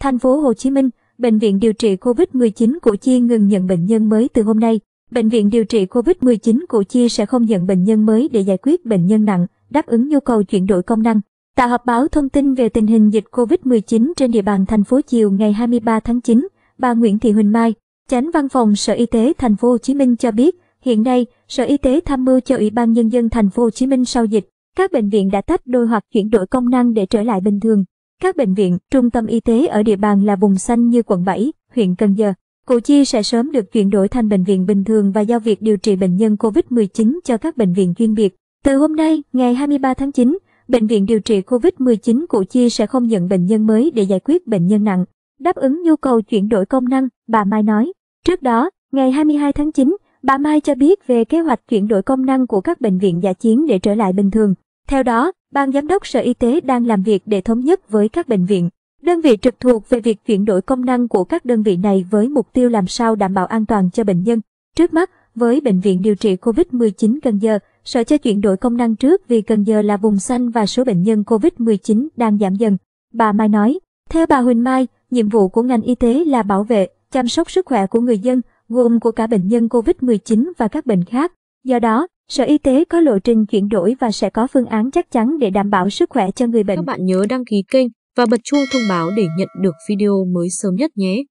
Thành phố Hồ Chí Minh, Bệnh viện điều trị COVID-19 Củ Chi ngừng nhận bệnh nhân mới từ hôm nay. Bệnh viện điều trị COVID-19 Củ Chi sẽ không nhận bệnh nhân mới để giải quyết bệnh nhân nặng, đáp ứng nhu cầu chuyển đổi công năng. Tại họp báo thông tin về tình hình dịch COVID-19 trên địa bàn thành phố chiều ngày 23 tháng 9, bà Nguyễn Thị Huỳnh Mai, Chánh Văn phòng Sở Y tế thành phố Hồ Chí Minh cho biết, hiện nay, Sở Y tế tham mưu cho Ủy ban nhân dân thành phố Hồ Chí Minh sau dịch, các bệnh viện đã tách đôi hoặc chuyển đổi công năng để trở lại bình thường. Các bệnh viện, trung tâm y tế ở địa bàn là vùng xanh như quận 7, huyện Cần Giờ, Củ Chi sẽ sớm được chuyển đổi thành bệnh viện bình thường và giao việc điều trị bệnh nhân COVID-19 cho các bệnh viện chuyên biệt. Từ hôm nay, ngày 23 tháng 9, bệnh viện điều trị COVID-19 Củ Chi sẽ không nhận bệnh nhân mới để giải quyết bệnh nhân nặng, đáp ứng nhu cầu chuyển đổi công năng, bà Mai nói. Trước đó, ngày 22 tháng 9, bà Mai cho biết về kế hoạch chuyển đổi công năng của các bệnh viện giả chiến để trở lại bình thường. Theo đó, Ban Giám đốc Sở Y tế đang làm việc để thống nhất với các bệnh viện, đơn vị trực thuộc về việc chuyển đổi công năng của các đơn vị này với mục tiêu làm sao đảm bảo an toàn cho bệnh nhân. Trước mắt, với Bệnh viện điều trị COVID-19 Cần Giờ, Sở cho chuyển đổi công năng trước vì Cần Giờ là vùng xanh và số bệnh nhân COVID-19 đang giảm dần. Bà Mai nói, theo bà Huỳnh Mai, nhiệm vụ của ngành y tế là bảo vệ, chăm sóc sức khỏe của người dân, gồm của cả bệnh nhân COVID-19 và các bệnh khác. Do đó, Sở Y tế có lộ trình chuyển đổi và sẽ có phương án chắc chắn để đảm bảo sức khỏe cho người bệnh. Các bạn nhớ đăng ký kênh và bật chuông thông báo để nhận được video mới sớm nhất nhé.